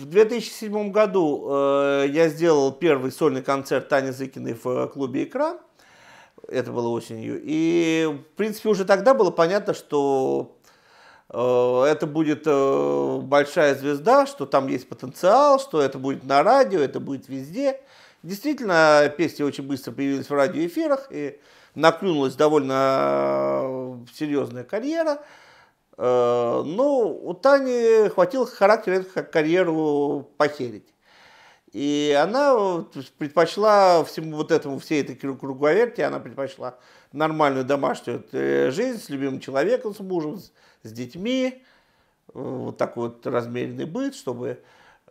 В 2007 году э, я сделал первый сольный концерт Тани Зыкиной в э, клубе «Икра». Это было осенью. И, в принципе, уже тогда было понятно, что э, это будет э, большая звезда, что там есть потенциал, что это будет на радио, это будет везде. Действительно, песни очень быстро появились в радиоэфирах, и наклюнулась довольно э, серьезная карьера – Э, ну, у Тани хватило характера эту карьеру похерить. И она предпочла всему вот этому, всей этой круговерти, она предпочла нормальную домашнюю э, жизнь с любимым человеком, с мужем, с детьми, э, вот такой вот размеренный быт, чтобы,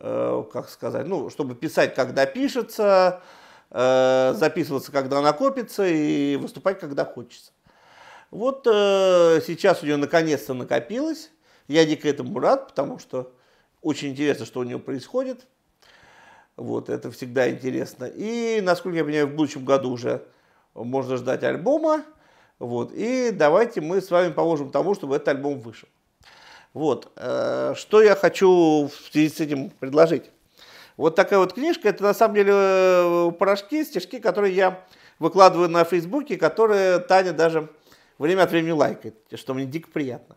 как сказать, ну, чтобы писать, когда пишется, записываться, когда накопится и выступать, когда хочется. Вот э, сейчас у нее наконец-то накопилось. Я дико этому рад, потому что очень интересно, что у нее происходит. Вот, это всегда интересно. И, насколько я понимаю, в будущем году уже можно ждать альбома. Вот, и давайте мы с вами положим тому, чтобы этот альбом вышел. Вот, э, что я хочу в связи с этим предложить. Вот такая вот книжка, это на самом деле э, порошки, стежки, которые я выкладываю на Фейсбуке, которые Таня даже время от времени лайкает, что мне дико приятно.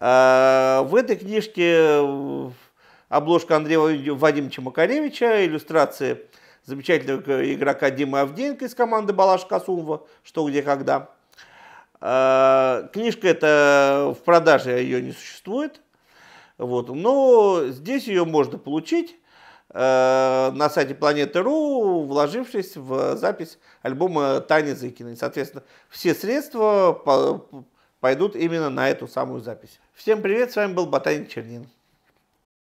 А, в этой книжке э, обложка Андрея Вадимовича Макаревича, иллюстрации замечательного игрока Димы Авдеенко из команды Балаш Касумова «Что, где, когда». А, книжка эта в продаже а ее не существует, вот, но здесь ее можно получить Э, на сайте Планеты.ру, вложившись в запись альбома Тани Зыкиной. Соответственно, все средства пойдут именно на эту самую запись. Всем привет, с вами был Ботаник Чернин.